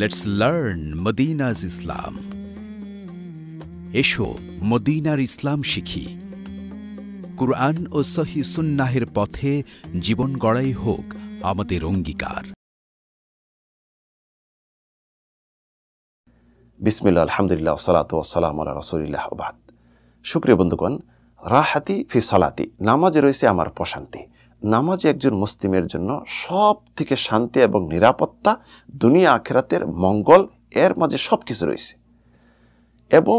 let's learn মদিনাজ ইসলাম এসো মদিনার ইসলাম শিখি কুরআন ও সহি সুন্নাহের পথে জীবন গড়াই হোক আমাদের অঙ্গীকার বিসমিল্লা আলহামদুলিল্লাহ সালাত ওসালাম আল্লাহ রসুলিল্লাহ সুপ্রিয় বন্ধুগণ রাহাতি ফি সালাতি নামাজে রয়েছে আমার প্রশান্তি নামাজ একজন মুসলিমের জন্য সব থেকে শান্তি এবং নিরাপত্তা দুনিয়া আখেরাতের মঙ্গল এর মাঝে সব কিছু রয়েছে এবং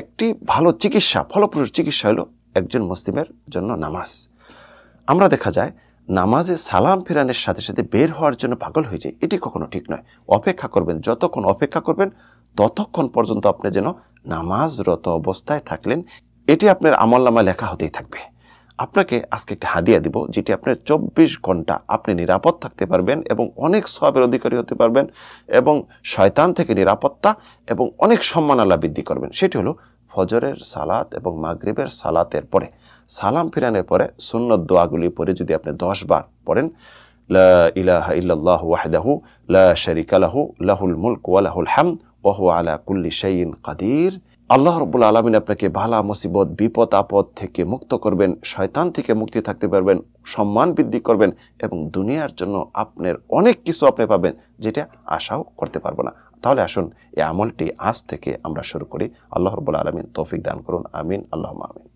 একটি ভালো চিকিৎসা ফলপ্রসূ চিকিৎসা হলো একজন মুসলিমের জন্য নামাজ আমরা দেখা যায় নামাজে সালাম ফেরানের সাথে সাথে বের হওয়ার জন্য পাগল হয়ে যায় এটি কখনো ঠিক নয় অপেক্ষা করবেন যতক্ষণ অপেক্ষা করবেন ততক্ষণ পর্যন্ত আপনি যেন নামাজরত অবস্থায় থাকলেন এটি আপনার আমলনামা লেখা হতেই থাকবে আপনাকে আজকে একটা হাদিয়া দিব যেটি আপনার চব্বিশ ঘন্টা আপনি নিরাপদ থাকতে পারবেন এবং অনেক সবের অধিকারী হতে পারবেন এবং শয়তান থেকে নিরাপত্তা এবং অনেক সম্মান আল্লাহ বৃদ্ধি করবেন সেটি হলো ফজরের সালাত এবং মাগরিবের সালাতের পরে সালাম ফিরানোর পরে শূন্য দোয়াগুলি পরে যদি আপনি দশ বার পড়েন লা ইলাহা ওয়াহদাহু লা শরিক আলাহু লাহুল মুলক ওয়ালাহুল লাহুল হামদ আলা কুল্লি শাইন কাদির আল্লাহ রব্বুল আলমিন আপনাকে ভালা মুসিবত বিপদ আপদ থেকে মুক্ত করবেন শয়তান থেকে মুক্তি থাকতে পারবেন সম্মান বৃদ্ধি করবেন এবং দুনিয়ার জন্য আপনার অনেক কিছু আপনি পাবেন যেটা আশাও করতে পারবো না তাহলে আসুন এই আমলটি আজ থেকে আমরা শুরু করি আল্লাহ রব্বুল আলমিন তৌফিক দান করুন আমিন আল্লাহ আমিন